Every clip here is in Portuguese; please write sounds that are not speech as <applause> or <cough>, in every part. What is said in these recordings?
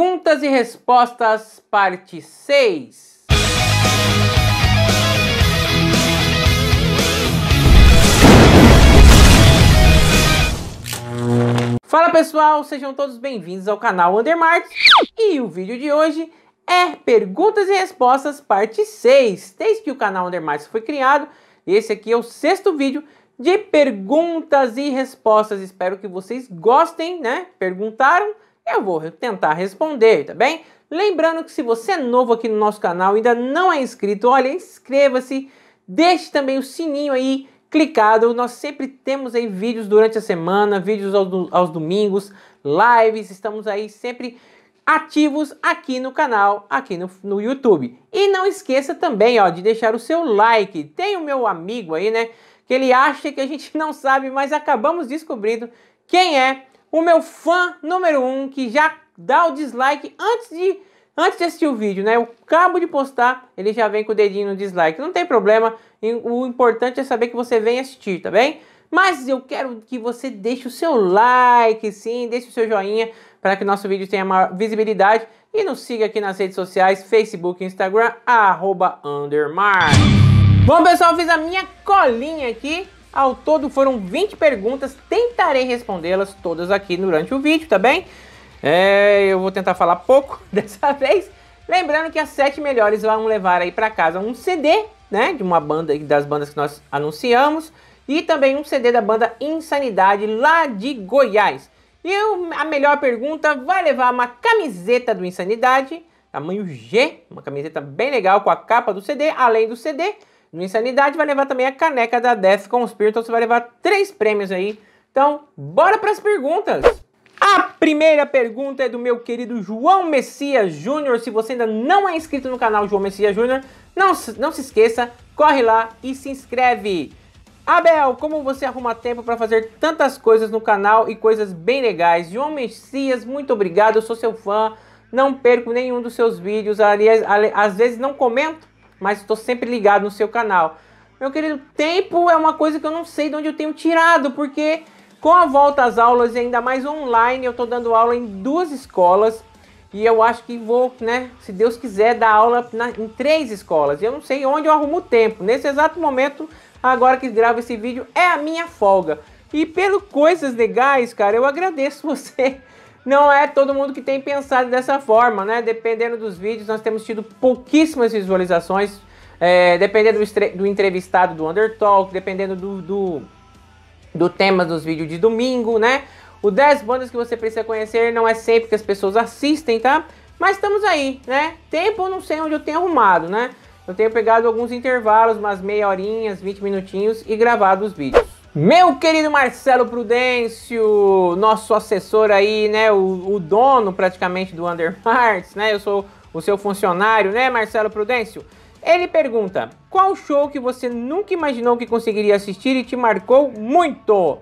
Perguntas e respostas, parte 6. Fala pessoal, sejam todos bem-vindos ao canal Undermart e o vídeo de hoje é Perguntas e Respostas, parte 6. Desde que o canal Undermart foi criado, esse aqui é o sexto vídeo de perguntas e respostas. Espero que vocês gostem, né? Perguntaram, eu vou tentar responder, tá bem? Lembrando que se você é novo aqui no nosso canal e ainda não é inscrito, olha, inscreva-se, deixe também o sininho aí clicado. Nós sempre temos aí vídeos durante a semana, vídeos aos, aos domingos, lives, estamos aí sempre ativos aqui no canal, aqui no, no YouTube. E não esqueça também ó, de deixar o seu like. Tem o meu amigo aí, né? Que ele acha que a gente <laughs> não sabe, mas acabamos descobrindo quem é o meu fã número um que já dá o dislike antes de antes de assistir o vídeo, né? Eu acabo de postar, ele já vem com o dedinho no dislike. Não tem problema, o importante é saber que você vem assistir, tá bem? Mas eu quero que você deixe o seu like, sim, deixe o seu joinha para que o nosso vídeo tenha maior visibilidade e nos siga aqui nas redes sociais, Facebook, Instagram, arroba Undermar. Bom pessoal, fiz a minha colinha aqui ao todo foram 20 perguntas, tentarei respondê-las todas aqui durante o vídeo, tá bem? É, eu vou tentar falar pouco <laughs> dessa vez. Lembrando que as sete melhores vão levar aí para casa um CD, né, de uma banda das bandas que nós anunciamos e também um CD da banda Insanidade lá de Goiás. E a melhor pergunta vai levar uma camiseta do Insanidade, tamanho G, uma camiseta bem legal com a capa do CD, além do CD no Insanidade, vai levar também a caneca da Death Conspirator, você vai levar três prêmios aí. Então, bora para as perguntas! A primeira pergunta é do meu querido João Messias Júnior. Se você ainda não é inscrito no canal João Messias Júnior, não, não se esqueça, corre lá e se inscreve. Abel, como você arruma tempo para fazer tantas coisas no canal e coisas bem legais? João Messias, muito obrigado, eu sou seu fã, não perco nenhum dos seus vídeos, aliás, às vezes não comento, mas estou sempre ligado no seu canal. Meu querido, tempo é uma coisa que eu não sei de onde eu tenho tirado, porque com a volta às aulas e ainda mais online, eu estou dando aula em duas escolas e eu acho que vou, né, se Deus quiser, dar aula na, em três escolas. Eu não sei onde eu arrumo o tempo. Nesse exato momento, agora que gravo esse vídeo, é a minha folga. E pelo coisas legais, cara, eu agradeço <laughs> você não é todo mundo que tem pensado dessa forma, né? Dependendo dos vídeos, nós temos tido pouquíssimas visualizações, é, dependendo do, do, entrevistado do Undertalk, dependendo do, do, do tema dos vídeos de domingo, né? O 10 bandas que você precisa conhecer não é sempre que as pessoas assistem, tá? Mas estamos aí, né? Tempo eu não sei onde eu tenho arrumado, né? Eu tenho pegado alguns intervalos, umas meia horinhas, 20 minutinhos e gravado os vídeos. Meu querido Marcelo Prudêncio, nosso assessor aí, né? O, o dono praticamente do Undermarts, <laughs> né? Eu sou o seu funcionário, né, Marcelo Prudêncio? Ele pergunta: qual show que você nunca imaginou que conseguiria assistir e te marcou muito?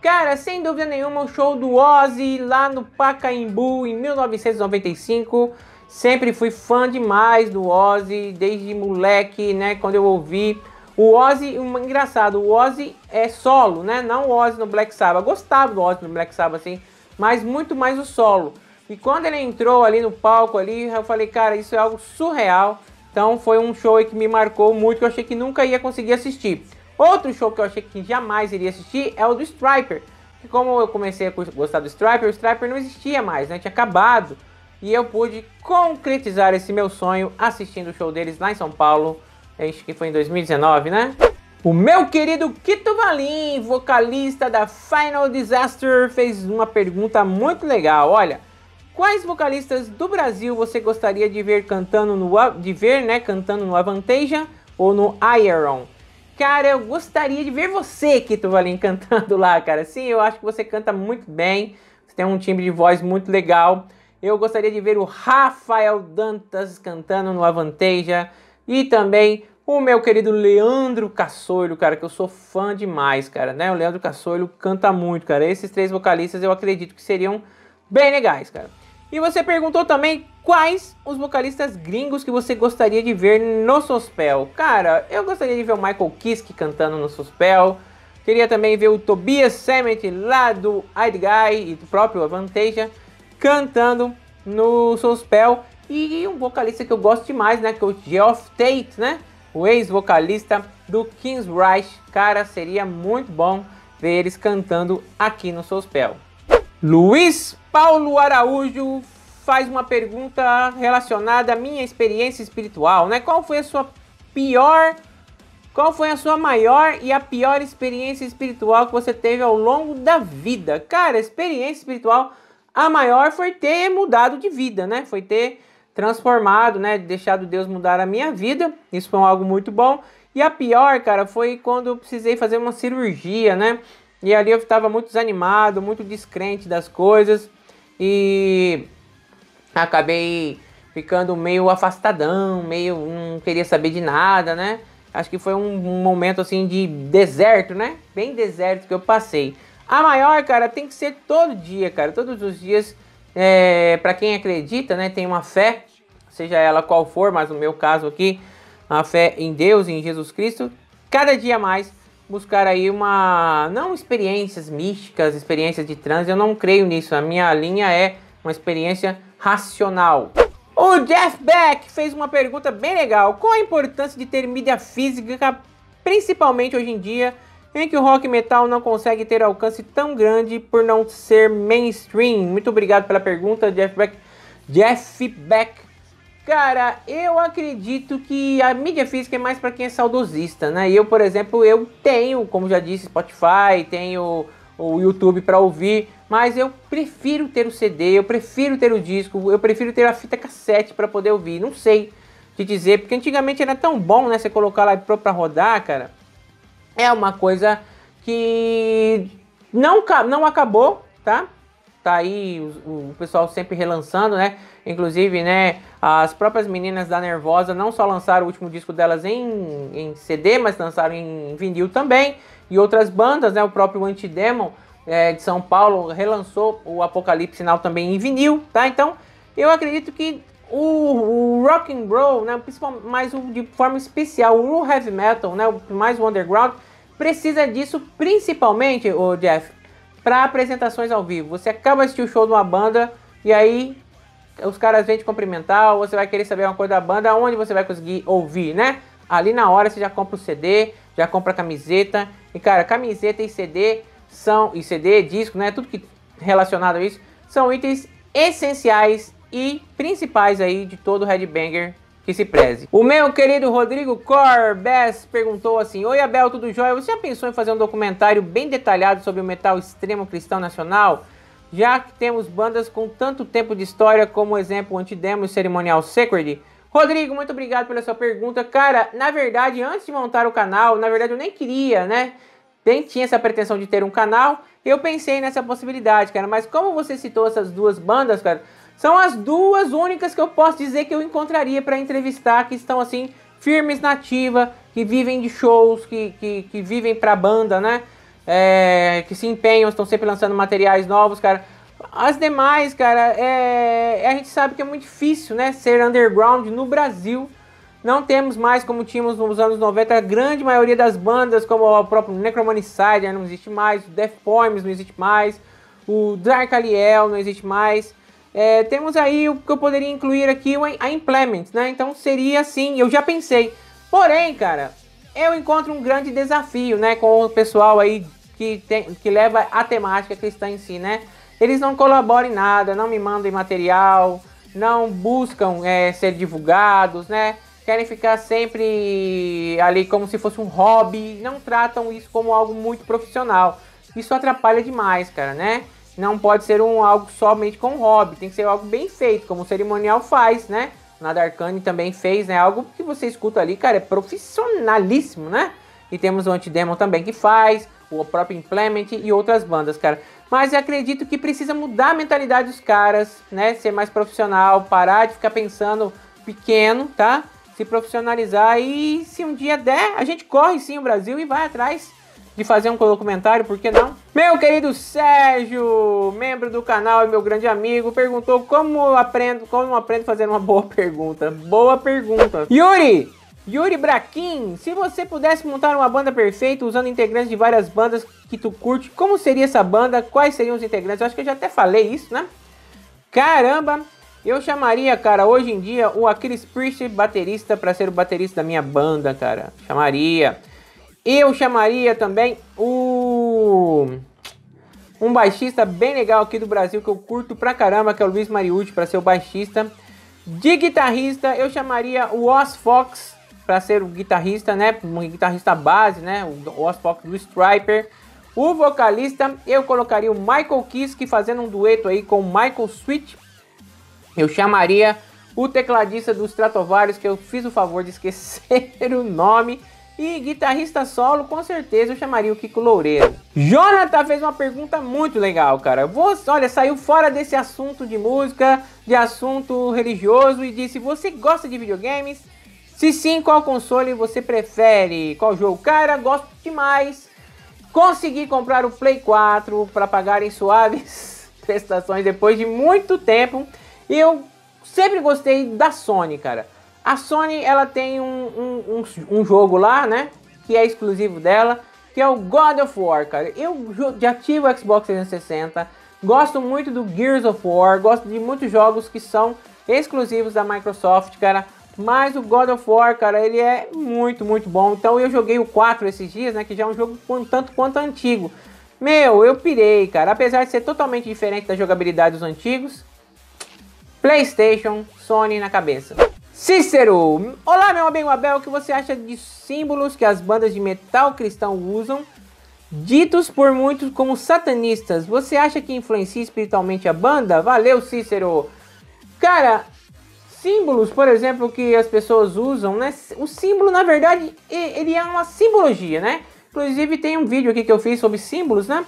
Cara, sem dúvida nenhuma, o show do Ozzy lá no Pacaembu em 1995. Sempre fui fã demais do Ozzy, desde moleque, né? Quando eu ouvi o Ozzy, um, engraçado, o Ozzy é solo, né? Não o Ozzy no Black Sabbath. Eu gostava do Ozzy no Black Sabbath, assim, mas muito mais o solo. E quando ele entrou ali no palco ali, eu falei, cara, isso é algo surreal. Então foi um show que me marcou muito, que eu achei que nunca ia conseguir assistir. Outro show que eu achei que jamais iria assistir é o do Striper. Que como eu comecei a gostar do Striper, o Striper não existia mais, né? Tinha acabado. E eu pude concretizar esse meu sonho assistindo o show deles lá em São Paulo Acho que foi em 2019, né? O meu querido Kito Valim, vocalista da Final Disaster, fez uma pergunta muito legal. Olha, quais vocalistas do Brasil você gostaria de ver cantando no de ver, né, cantando no Avanteja ou no Iron? Cara, eu gostaria de ver você, Kito Valim, <laughs> cantando lá, cara. Sim, eu acho que você canta muito bem. Você tem um timbre de voz muito legal. Eu gostaria de ver o Rafael Dantas cantando no Avanteja. E também o meu querido Leandro Cassolho, cara, que eu sou fã demais, cara, né? O Leandro Cassolho canta muito, cara. Esses três vocalistas eu acredito que seriam bem legais, cara. E você perguntou também quais os vocalistas gringos que você gostaria de ver no Sospel. Cara, eu gostaria de ver o Michael Kiske cantando no Sospel. Queria também ver o Tobias Sammet lá do Guy e do próprio Avanteja cantando no Sospel. E um vocalista que eu gosto demais, né? Que é o Geoff Tate, né? O ex-vocalista do King's Rush. Cara, seria muito bom ver eles cantando aqui no Sospel. Luiz Paulo Araújo faz uma pergunta relacionada à minha experiência espiritual, né? Qual foi a sua pior qual foi a sua maior e a pior experiência espiritual que você teve ao longo da vida? Cara, experiência espiritual, a maior foi ter mudado de vida, né? Foi ter transformado, né? Deixado Deus mudar a minha vida. Isso foi algo muito bom. E a pior, cara, foi quando eu precisei fazer uma cirurgia, né? E ali eu estava muito desanimado, muito descrente das coisas e acabei ficando meio afastadão, meio não queria saber de nada, né? Acho que foi um momento assim de deserto, né? Bem deserto que eu passei. A maior, cara, tem que ser todo dia, cara. Todos os dias é, para quem acredita, né, tem uma fé, seja ela qual for, mas no meu caso aqui, a fé em Deus, em Jesus Cristo, cada dia mais buscar aí uma não experiências místicas, experiências de transe, eu não creio nisso. A minha linha é uma experiência racional. O Jeff Beck fez uma pergunta bem legal. Qual a importância de ter mídia física, principalmente hoje em dia, em que o rock metal não consegue ter alcance tão grande por não ser mainstream? Muito obrigado pela pergunta, Jeff Beck. Jeff Beck. Cara, eu acredito que a mídia física é mais para quem é saudosista, né? Eu, por exemplo, eu tenho, como já disse, Spotify, tenho o YouTube para ouvir, mas eu prefiro ter o CD, eu prefiro ter o disco, eu prefiro ter a fita cassete para poder ouvir. Não sei te dizer, porque antigamente era tão bom, né? Você colocar lá e para rodar, cara é uma coisa que não, não acabou, tá? Tá aí o, o pessoal sempre relançando, né? Inclusive, né, as próprias meninas da Nervosa não só lançaram o último disco delas em, em CD, mas lançaram em vinil também. E outras bandas, né, o próprio Antidemon é, de São Paulo relançou o Apocalipse Sinal também em vinil, tá? Então, eu acredito que o, o rock and roll, né, principalmente, mais o, de forma especial, o heavy metal, né, mais o underground, precisa disso principalmente, o Jeff, para apresentações ao vivo. Você acaba assistindo o show de uma banda e aí os caras vêm te cumprimentar, ou você vai querer saber uma coisa da banda, onde você vai conseguir ouvir, né? Ali na hora você já compra o CD, já compra a camiseta. E cara, camiseta e CD são e CD, disco, né, tudo que relacionado a isso, são itens essenciais e principais aí de todo headbanger que se preze. O meu querido Rodrigo Corbes perguntou assim: Oi Abel, tudo jóia? Você já pensou em fazer um documentário bem detalhado sobre o metal extremo cristão nacional? Já que temos bandas com tanto tempo de história, como o exemplo Antidemo e Cerimonial Sacred. Rodrigo, muito obrigado pela sua pergunta. Cara, na verdade, antes de montar o canal, na verdade eu nem queria, né? Nem tinha essa pretensão de ter um canal. Eu pensei nessa possibilidade, cara. Mas como você citou essas duas bandas, cara, são as duas únicas que eu posso dizer que eu encontraria para entrevistar, que estão assim, firmes na ativa, que vivem de shows, que, que, que vivem pra banda, né? É, que se empenham, estão sempre lançando materiais novos, cara. As demais, cara, é, é a gente sabe que é muito difícil, né? Ser underground no Brasil. Não temos mais, como tínhamos nos anos 90, a grande maioria das bandas, como o próprio Necromanicide, não existe mais, o Death Poems não existe mais, o Dark Aliel não existe mais. É, temos aí o que eu poderia incluir aqui, a implement, né? Então seria assim, eu já pensei. Porém, cara, eu encontro um grande desafio, né? Com o pessoal aí que, tem, que leva a temática cristã em si, né? Eles não colaboram em nada, não me mandam material, não buscam é, ser divulgados, né? Querem ficar sempre ali como se fosse um hobby, não tratam isso como algo muito profissional. Isso atrapalha demais, cara, né? não pode ser um algo somente com hobby, tem que ser algo bem feito, como o cerimonial faz, né? O Nadarkani também fez, né? Algo que você escuta ali, cara, é profissionalíssimo, né? E temos o Antidemon também que faz, o próprio Implement e outras bandas, cara. Mas eu acredito que precisa mudar a mentalidade dos caras, né? Ser mais profissional, parar de ficar pensando pequeno, tá? Se profissionalizar e se um dia der, a gente corre sim o Brasil e vai atrás de fazer um comentário, por que não? Meu querido Sérgio, membro do canal e meu grande amigo, perguntou como aprendo, como aprendo a fazer uma boa pergunta. Boa pergunta. Yuri, Yuri Braquin, se você pudesse montar uma banda perfeita usando integrantes de várias bandas que tu curte, como seria essa banda? Quais seriam os integrantes? Eu acho que eu já até falei isso, né? Caramba, eu chamaria, cara, hoje em dia o Aquiles Priest baterista para ser o baterista da minha banda, cara. Chamaria. Eu chamaria também o um baixista bem legal aqui do Brasil que eu curto pra caramba, que é o Luiz Mariucci, para ser o baixista. De guitarrista, eu chamaria o Os Fox para ser o guitarrista, né? Um guitarrista base, né? O Os Fox do Striper. O vocalista, eu colocaria o Michael Kiske fazendo um dueto aí com o Michael Sweet. Eu chamaria o tecladista do Stratovarius, que eu fiz o favor de esquecer <laughs> o nome e guitarrista solo, com certeza eu chamaria o Kiko Loureiro. Jonathan fez uma pergunta muito legal, cara. Você, olha, saiu fora desse assunto de música, de assunto religioso e disse: Você gosta de videogames? Se sim, qual console você prefere? Qual jogo? Cara, gosto demais. Consegui comprar o Play 4 para pagar em suaves <laughs> prestações depois de muito tempo. E eu sempre gostei da Sony, cara. A Sony ela tem um, um, um, um jogo lá, né? Que é exclusivo dela, que é o God of War, cara. Eu já tive o Xbox 360, gosto muito do Gears of War, gosto de muitos jogos que são exclusivos da Microsoft, cara. Mas o God of War, cara, ele é muito, muito bom. Então eu joguei o 4 esses dias, né? Que já é um jogo tanto quanto antigo. Meu, eu pirei, cara. Apesar de ser totalmente diferente da jogabilidade dos antigos, PlayStation, Sony na cabeça. Cícero, olá meu amigo Abel, o que você acha de símbolos que as bandas de metal cristão usam, ditos por muitos como satanistas? Você acha que influencia espiritualmente a banda? Valeu, Cícero. Cara, símbolos, por exemplo, que as pessoas usam, né? O símbolo, na verdade, ele é uma simbologia, né? Inclusive tem um vídeo aqui que eu fiz sobre símbolos, né?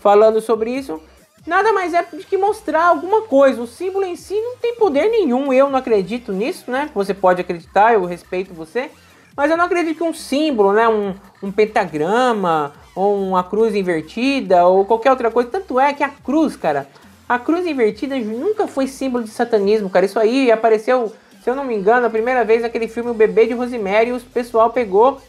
Falando sobre isso nada mais é do que mostrar alguma coisa. O símbolo em si não tem poder nenhum, eu não acredito nisso, né? Você pode acreditar, eu respeito você, mas eu não acredito que um símbolo, né, um, um pentagrama, ou uma cruz invertida, ou qualquer outra coisa, tanto é que a cruz, cara, a cruz invertida nunca foi símbolo de satanismo, cara. Isso aí apareceu, se eu não me engano, a primeira vez naquele filme O Bebê de Rosemary, o pessoal pegou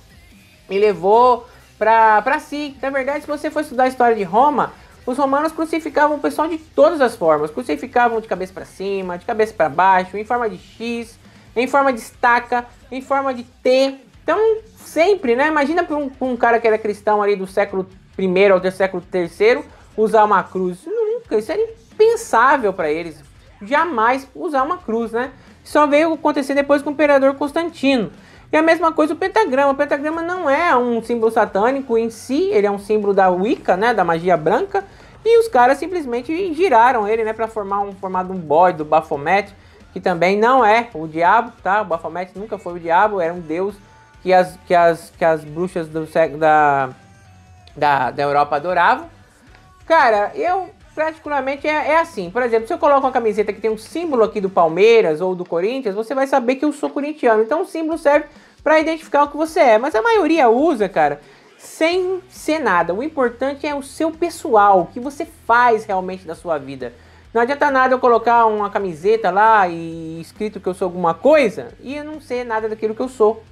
e levou pra, pra si. Na verdade, se você for estudar a história de Roma, os romanos crucificavam o pessoal de todas as formas. Crucificavam de cabeça para cima, de cabeça para baixo, em forma de X, em forma de estaca, em forma de T. Então, sempre, né? Imagina com um, um, cara que era cristão ali do século I ao século III usar uma cruz. Nunca, isso era impensável para eles. Jamais usar uma cruz, né? Só veio acontecer depois com o imperador Constantino. E é a mesma coisa o pentagrama. O pentagrama não é um símbolo satânico em si, ele é um símbolo da Wicca, né, da magia branca, e os caras simplesmente giraram ele, né, para formar um formado um boy do Baphomet, que também não é o diabo, tá? O Baphomet nunca foi o diabo, era um deus que as que as que as bruxas do da da, da Europa adoravam. Cara, eu praticamente é, é, assim. Por exemplo, se eu coloco uma camiseta que tem um símbolo aqui do Palmeiras ou do Corinthians, você vai saber que eu sou corintiano. Então o símbolo serve para identificar o que você é. Mas a maioria usa, cara, sem ser nada. O importante é o seu pessoal, o que você faz realmente da sua vida. Não adianta nada eu colocar uma camiseta lá e escrito que eu sou alguma coisa e eu não ser nada daquilo que eu sou.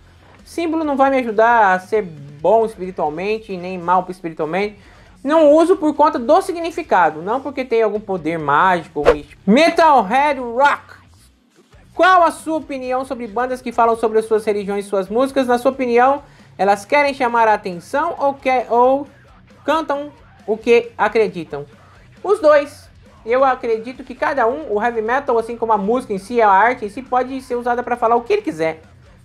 Símbolo não vai me ajudar a ser bom espiritualmente, nem mal espiritualmente não uso por conta do significado, não porque tem algum poder mágico ou místico. Metalhead Rock. Qual a sua opinião sobre bandas que falam sobre suas religiões e suas músicas? Na sua opinião, elas querem chamar a atenção ou, quer, ou cantam o que acreditam? Os dois. Eu acredito que cada um, o heavy metal, assim como a música em si, a arte em si, pode ser usada para falar o que ele quiser.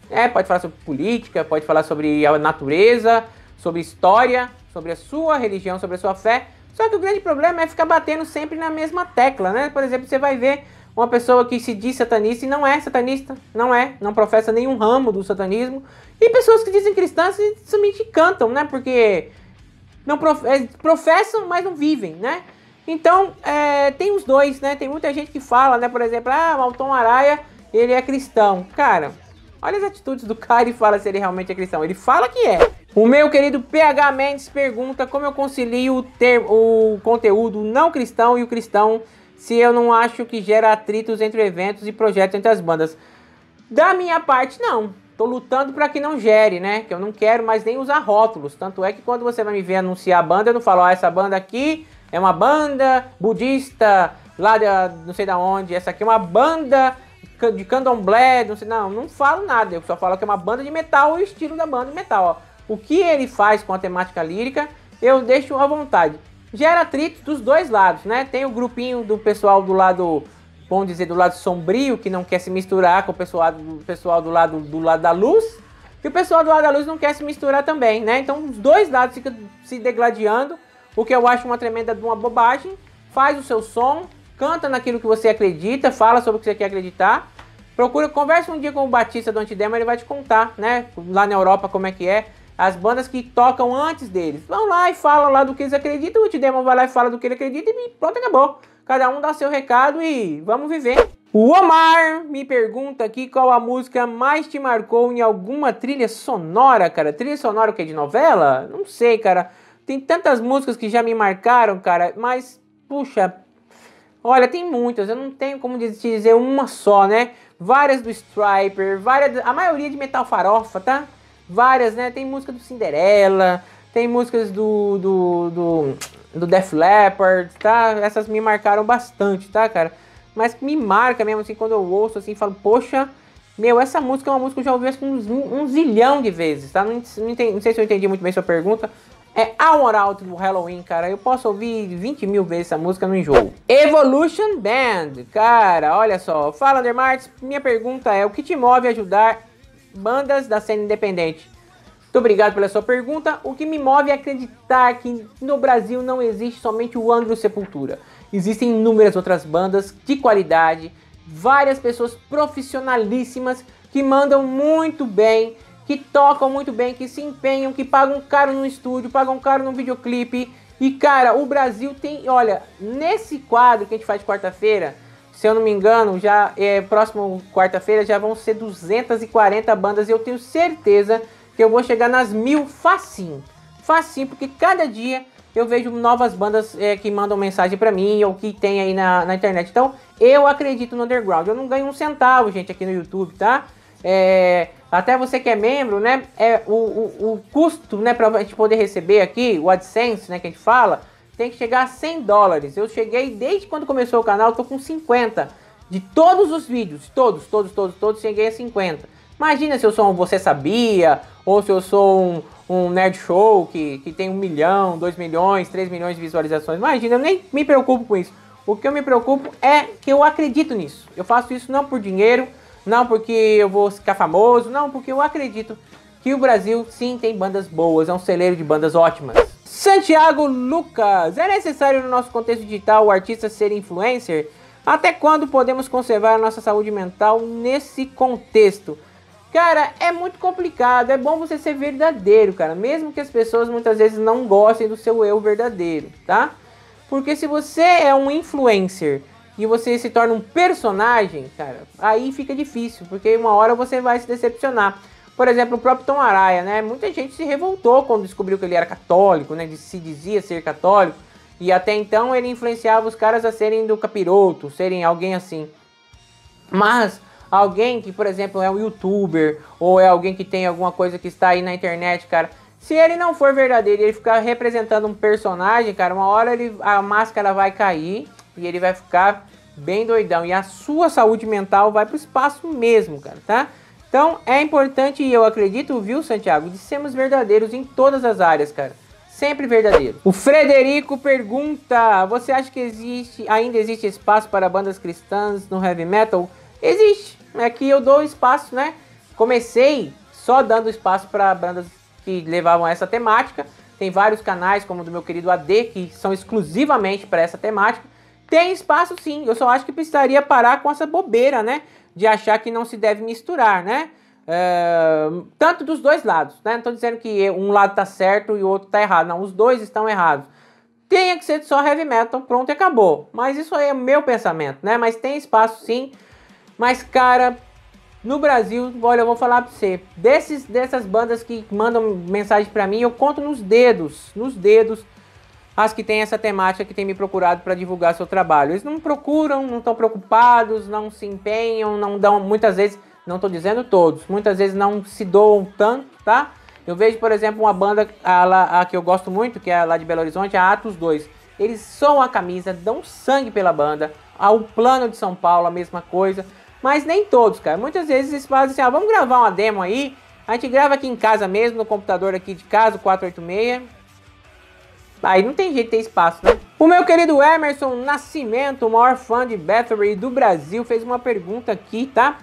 É, pode falar sobre política, pode falar sobre a natureza, sobre história sobre a sua religião, sobre a sua fé. Só que o grande problema é ficar batendo sempre na mesma tecla, né? Por exemplo, você vai ver uma pessoa que se diz satanista e não é satanista, não é, não professa nenhum ramo do satanismo. E pessoas que dizem cristãs e somente cantam, né? Porque não é, professam, mas não vivem, né? Então, é, tem os dois, né? Tem muita gente que fala, né? Por exemplo, ah, o Tom Araia, ele é cristão. Cara, olha as atitudes do <laughs> cara e fala se ele realmente é cristão. Ele fala que é, o meu querido PH Mendes pergunta como eu concilio o, ter, o conteúdo não cristão e o cristão se eu não acho que gera atritos entre eventos e projetos entre as bandas. Da minha parte, não. Tô lutando para que não gere, né? Que eu não quero mais nem usar rótulos. Tanto é que quando você vai me ver anunciar a banda, eu não falo, ó, ah, essa banda aqui é uma banda budista lá de, não sei da onde, essa aqui é uma banda de candomblé, não sei, não, não falo nada, eu só falo que é uma banda de metal e o estilo da banda de metal, ó. O que ele faz com a temática lírica, eu deixo à vontade. Gera atrito dos dois lados, né? Tem o grupinho do pessoal do lado, vamos dizer, do lado sombrio, que não quer se misturar com o pessoal, do pessoal do lado, do lado da luz, e o pessoal do lado da luz não quer se misturar também, né? Então os dois lados ficam se degladiando, o que eu acho uma tremenda uma bobagem. Faz o seu som, canta naquilo que você acredita, fala sobre o que você quer acreditar. Procura, conversa um dia com o Batista do Antidema, ele vai te contar, né? Lá na Europa como é que é as bandas que tocam antes deles. Vão lá e falam lá do que eles acreditam, o It Demon vai lá e fala do que ele acredita e pronto, acabou. Cada um dá seu recado e vamos viver. O Omar me pergunta aqui qual a música mais te marcou em alguma trilha sonora, cara. Trilha sonora que é de novela? Não sei, cara. Tem tantas músicas que já me marcaram, cara, mas puxa, olha, tem muitas, eu não tenho como te dizer uma só, né? Várias do Striper, várias, a maioria de Metal Farofa, tá? várias, né? Tem música do Cinderela, tem músicas do, do, do, do Def Leppard, tá? Essas me marcaram bastante, tá, cara? Mas me marca mesmo, assim, quando eu ouço, assim, falo, poxa, meu, essa música é uma música que eu já ouvi acho, uns, um zilhão de vezes, tá? Não, não, entendi, não sei se eu entendi muito bem sua pergunta, é a Want Out do Halloween, cara. Eu posso ouvir 20 mil vezes essa música no enjoo. Evolution Band, cara, olha só. Fala, Andermarts, minha pergunta é, o que te move a ajudar bandas da cena independente. Muito obrigado pela sua pergunta. O que me move é acreditar que no Brasil não existe somente o Anglo Sepultura. Existem inúmeras outras bandas de qualidade, várias pessoas profissionalíssimas que mandam muito bem, que tocam muito bem, que se empenham, que pagam caro no estúdio, pagam caro no videoclipe. E cara, o Brasil tem, olha, nesse quadro que a gente faz de quarta-feira, se eu não me engano, já é próximo quarta-feira já vão ser 240 bandas e eu tenho certeza que eu vou chegar nas mil facinho. Facinho, porque cada dia eu vejo novas bandas é, que mandam mensagem para mim ou que tem aí na, na internet. Então, eu acredito no underground. Eu não ganho um centavo, gente, aqui no YouTube, tá? É, até você que é membro, né? É, o, o, o custo, né, para a gente poder receber aqui, o AdSense, né, que a gente fala, tem que chegar a 100 dólares. Eu cheguei desde quando começou o canal, tô com 50. De todos os vídeos, todos, todos, todos, todos, cheguei a 50. Imagina se eu sou um Você Sabia, ou se eu sou um, um Nerd Show que, que tem um milhão, dois milhões, três milhões de visualizações. Imagina, eu nem me preocupo com isso. O que eu me preocupo é que eu acredito nisso. Eu faço isso não por dinheiro, não porque eu vou ficar famoso, não porque eu acredito que o Brasil sim tem bandas boas, é um celeiro de bandas ótimas. Santiago Lucas, é necessário no nosso contexto digital o artista ser influencer? Até quando podemos conservar a nossa saúde mental nesse contexto? Cara, é muito complicado. É bom você ser verdadeiro, cara. Mesmo que as pessoas muitas vezes não gostem do seu eu verdadeiro, tá? Porque se você é um influencer e você se torna um personagem, cara, aí fica difícil, porque uma hora você vai se decepcionar. Por exemplo, o próprio Tom Araya, né? Muita gente se revoltou quando descobriu que ele era católico, né? Se dizia ser católico. E até então ele influenciava os caras a serem do capiroto, serem alguém assim. Mas alguém que, por exemplo, é um youtuber ou é alguém que tem alguma coisa que está aí na internet, cara, se ele não for verdadeiro e ele ficar representando um personagem, cara, uma hora ele, a máscara vai cair e ele vai ficar bem doidão. E a sua saúde mental vai pro espaço mesmo, cara, tá? Então é importante, e eu acredito, viu, Santiago, de sermos verdadeiros em todas as áreas, cara. Sempre verdadeiro. O Frederico pergunta: Você acha que existe, ainda existe espaço para bandas cristãs no heavy metal? Existe. É que eu dou espaço, né? Comecei só dando espaço para bandas que levavam essa temática. Tem vários canais, como o do meu querido AD, que são exclusivamente para essa temática. Tem espaço sim, eu só acho que precisaria parar com essa bobeira, né? de achar que não se deve misturar, né? tanto dos dois lados, né? Não estou dizendo que um lado está certo e o outro está errado. Não, os dois estão errados. Tenha que ser só heavy metal, pronto e acabou. Mas isso aí é meu pensamento, né? Mas tem espaço sim. Mas, cara, no Brasil, olha, eu vou falar para você. Desses, dessas bandas que mandam mensagem para mim, eu conto nos dedos, nos dedos, as que têm essa temática que têm me procurado para divulgar seu trabalho. Eles não procuram, não estão preocupados, não se empenham, não dão, muitas vezes, não estou dizendo todos, muitas vezes não se doam tanto, tá? Eu vejo, por exemplo, uma banda a, a, que eu gosto muito, que é lá de Belo Horizonte, é a Atos 2. Eles são a camisa, dão sangue pela banda. Ao plano de São Paulo, a mesma coisa. Mas nem todos, cara. Muitas vezes eles fazem assim, ah, vamos gravar uma demo aí. A gente grava aqui em casa mesmo, no computador aqui de casa, 486. Aí não tem jeito, tem espaço, né? O meu querido Emerson Nascimento, o maior fã de Bathory do Brasil, fez uma pergunta aqui, tá?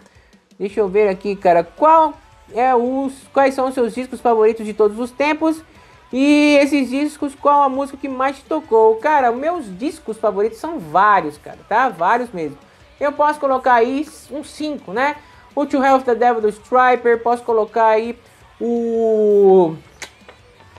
Deixa eu ver aqui, cara. Qual é os, quais são os seus discos favoritos de todos os tempos? E esses discos, qual a música que mais te tocou? Cara, meus discos favoritos são vários, cara, tá? Vários mesmo. Eu posso colocar aí uns 5, né? O To Hell of the Devil do Striper, posso colocar aí o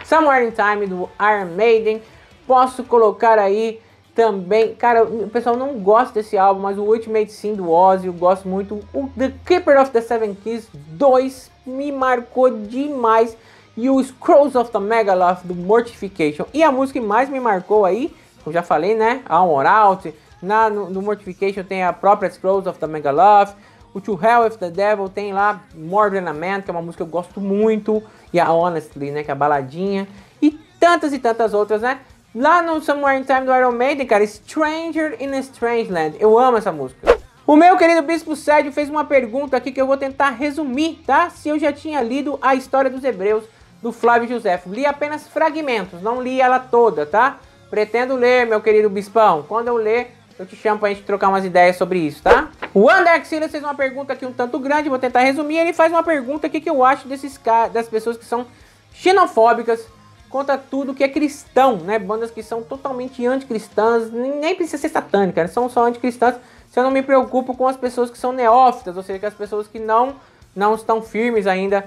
Somewhere in Time do Iron Maiden. Posso colocar aí também, cara, o pessoal não gosta desse álbum, mas o Ultimate Sin do Ozzy eu gosto muito. O The Keeper of the Seven Keys 2 me marcou demais. E o Scrolls of the Megaloth do Mortification. E a música que mais me marcou aí, como já falei, né? A On Out. Na, no, no, Mortification tem a própria Scrolls of the Megaloth. O To Hell with the Devil tem lá More Than a Man, que é uma música que eu gosto muito e a Honestly, né? Que é a baladinha. E tantas e tantas outras, né? Lá no Somewhere in Time do Iron Maiden, cara, Stranger in a Strangeland. Eu amo essa música. O meu querido Bispo Sérgio fez uma pergunta aqui que eu vou tentar resumir, tá? Se eu já tinha lido a história dos Hebreus do Flávio José. Li apenas fragmentos, não li ela toda, tá? Pretendo ler, meu querido Bispão. Quando eu ler, eu te chamo pra gente trocar umas ideias sobre isso, tá? O André Silas fez uma pergunta aqui um tanto grande, vou tentar resumir. Ele faz uma pergunta aqui que eu acho desses das pessoas que são xenofóbicas contra tudo que é cristão, né? Bandas que são totalmente anticristãs, nem precisa ser satânica, né? são só anticristãs. Se eu não me preocupo com as pessoas que são neófitas, ou seja, que as pessoas que não, não estão firmes ainda.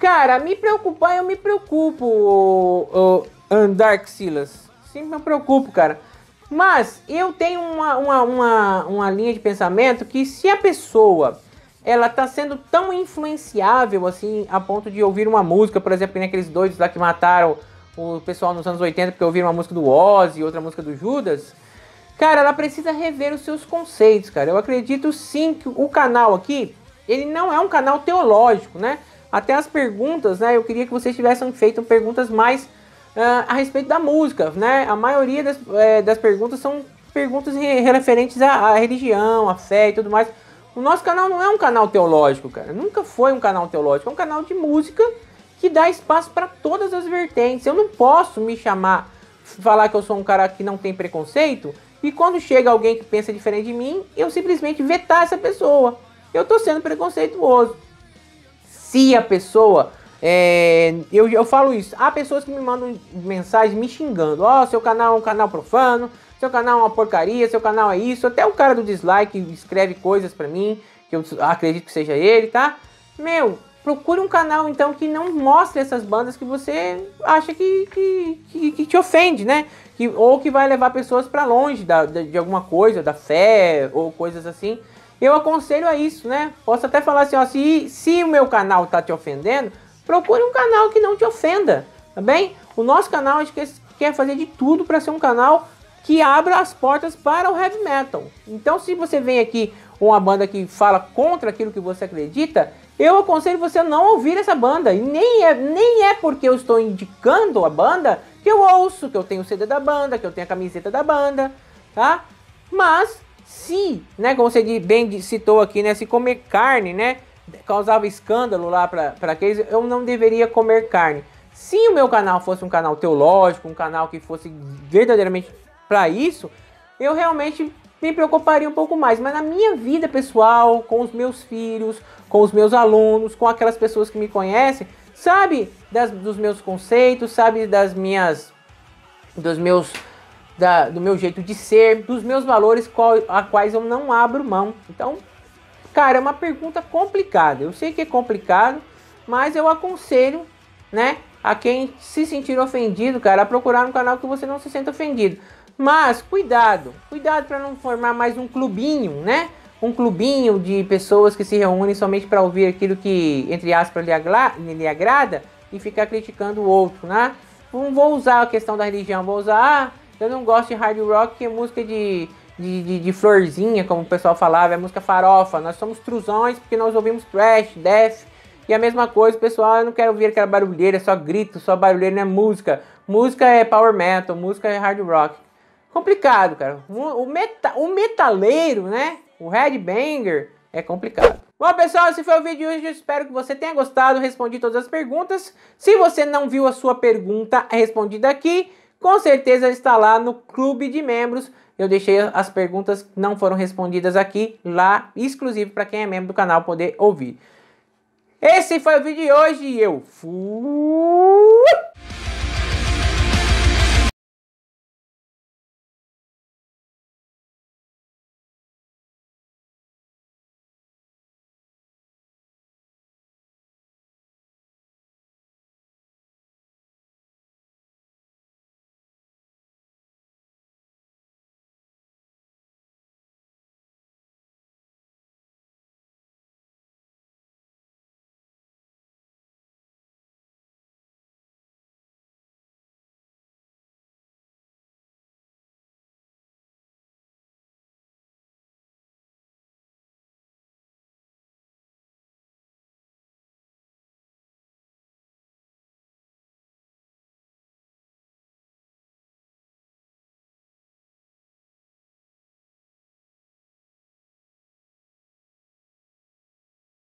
Cara, me preocupar, eu me preocupo, oh, Andark Silas. Sim, me preocupo, cara. Mas eu tenho uma, uma, uma, uma linha de pensamento que se a pessoa ela tá sendo tão influenciável assim a ponto de ouvir uma música, por exemplo, aqueles doidos lá que mataram o pessoal nos anos 80 porque ouviram uma música do Ozzy e outra música do Judas. Cara, ela precisa rever os seus conceitos, cara. Eu acredito sim que o canal aqui, ele não é um canal teológico, né? Até as perguntas, né? Eu queria que vocês tivessem feito perguntas mais uh, a respeito da música, né? A maioria das, é, das perguntas são perguntas referentes à, à, religião, à fé e tudo mais. O nosso canal não é um canal teológico, cara. Nunca foi um canal teológico, é um canal de música que dá espaço para todas as vertentes. Eu não posso me chamar, falar que eu sou um cara que não tem preconceito e quando chega alguém que pensa diferente de mim, eu simplesmente vetar essa pessoa. Eu tô sendo preconceituoso. Se a pessoa é, eu, eu falo isso. Há pessoas que me mandam mensagem me xingando. Ó, oh, seu canal é um canal profano, seu canal é uma porcaria, seu canal é isso. Até o cara do dislike escreve coisas pra mim, que eu acredito que seja ele, tá? Meu, procure um canal então que não mostre essas bandas que você acha que, que, que, que te ofende, né? Que, ou que vai levar pessoas para longe da, de alguma coisa, da fé ou coisas assim. Eu aconselho a isso, né? Posso até falar assim, ó, se, se o meu canal tá te ofendendo, procure um canal que não te ofenda, tá bem? O nosso canal a gente quer fazer de tudo para ser um canal que abra as portas para o heavy metal. Então, se você vem aqui uma banda que fala contra aquilo que você acredita, eu aconselho você a não ouvir essa banda. E nem é, nem é porque eu estou indicando a banda que eu ouço, que eu tenho o CD da banda, que eu tenho a camiseta da banda, tá? Mas se, né, como você bem citou aqui, né, se comer carne, né, causava escândalo lá para aqueles, eu não deveria comer carne. Se o meu canal fosse um canal teológico, um canal que fosse verdadeiramente para isso, eu realmente me preocuparia um pouco mais. Mas na minha vida pessoal, com os meus filhos, com os meus alunos, com aquelas pessoas que me conhecem, sabe das, dos meus conceitos, sabe das minhas, dos meus, da, do meu jeito de ser, dos meus valores qual, a quais eu não abro mão. Então Cara, é uma pergunta complicada. Eu sei que é complicado, mas eu aconselho, né, a quem se sentir ofendido, cara, a procurar um canal que você não se sinta ofendido. Mas cuidado, cuidado para não formar mais um clubinho, né? Um clubinho de pessoas que se reúnem somente para ouvir aquilo que, entre aspas, lhe, lhe agrada e ficar criticando o outro, né? Não vou usar a questão da religião, vou usar, ah, eu não gosto de hard rock, que é música de de, de, de, florzinha, como o pessoal falava, é música farofa. Nós somos truzões porque nós ouvimos trash, death. E a mesma coisa, pessoal, eu não quero ouvir aquela barulheira, só grito, só barulheira, não é música. Música é power metal, música é hard rock. Complicado, cara. O, meta, o metaleiro, né? O headbanger é complicado. Bom, pessoal, esse foi o vídeo de hoje. Eu espero que você tenha gostado. Respondi todas as perguntas. Se você não viu a sua pergunta respondida aqui, com certeza está lá no clube de membros eu deixei as perguntas que não foram respondidas aqui, lá, exclusivo para quem é membro do canal poder ouvir. Esse foi o vídeo de hoje e eu fui.